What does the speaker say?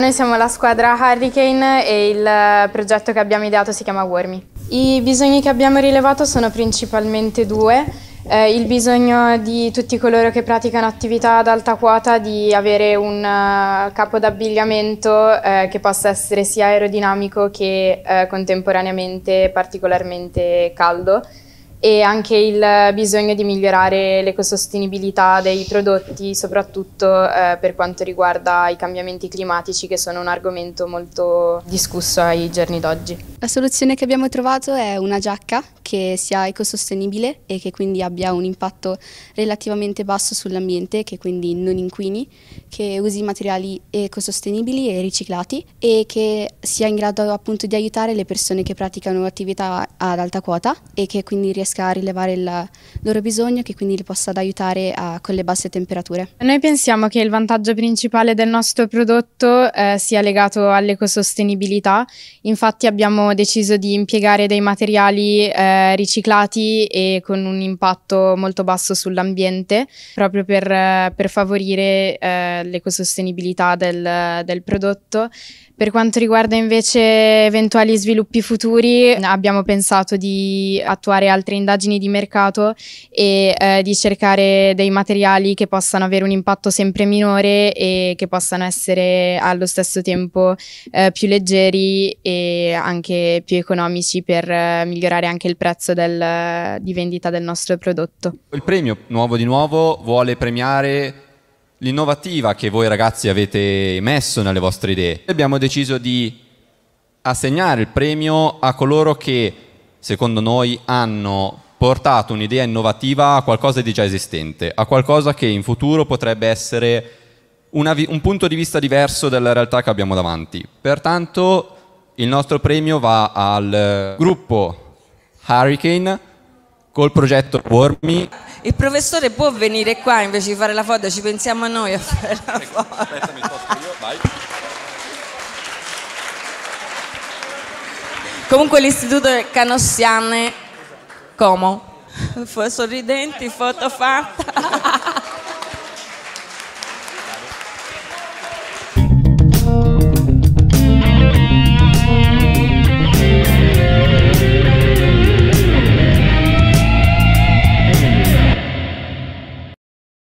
Noi siamo la squadra Hurricane e il eh, progetto che abbiamo ideato si chiama Wormy. I bisogni che abbiamo rilevato sono principalmente due. Eh, il bisogno di tutti coloro che praticano attività ad alta quota di avere un uh, capo d'abbigliamento eh, che possa essere sia aerodinamico che eh, contemporaneamente particolarmente caldo e anche il bisogno di migliorare l'ecosostenibilità dei prodotti, soprattutto eh, per quanto riguarda i cambiamenti climatici, che sono un argomento molto discusso ai giorni d'oggi. La soluzione che abbiamo trovato è una giacca che sia ecosostenibile e che quindi abbia un impatto relativamente basso sull'ambiente, che quindi non inquini, che usi materiali ecosostenibili e riciclati e che sia in grado appunto di aiutare le persone che praticano attività ad alta quota e che quindi riesca a rilevare il loro bisogno, che quindi li possa ad aiutare a, con le basse temperature. Noi pensiamo che il vantaggio principale del nostro prodotto eh, sia legato all'ecosostenibilità, infatti abbiamo deciso di impiegare dei materiali eh, eh, riciclati e con un impatto molto basso sull'ambiente, proprio per, eh, per favorire eh, l'ecosostenibilità del, del prodotto. Per quanto riguarda invece eventuali sviluppi futuri, abbiamo pensato di attuare altre indagini di mercato e eh, di cercare dei materiali che possano avere un impatto sempre minore e che possano essere allo stesso tempo eh, più leggeri e anche più economici per eh, migliorare anche il prezzo prezzo del, di vendita del nostro prodotto. Il premio Nuovo di Nuovo vuole premiare l'innovativa che voi ragazzi avete messo nelle vostre idee. Abbiamo deciso di assegnare il premio a coloro che, secondo noi, hanno portato un'idea innovativa a qualcosa di già esistente, a qualcosa che in futuro potrebbe essere vi- un punto di vista diverso dalla realtà che abbiamo davanti. Pertanto il nostro premio va al gruppo Hurricane col progetto Wormy. Il professore può venire qua invece di fare la foto, ci pensiamo a noi a fare la ecco, foto. Aspetta, mi sposto io, vai. Comunque l'istituto Canossiane Como. Sorridenti, foto fatta.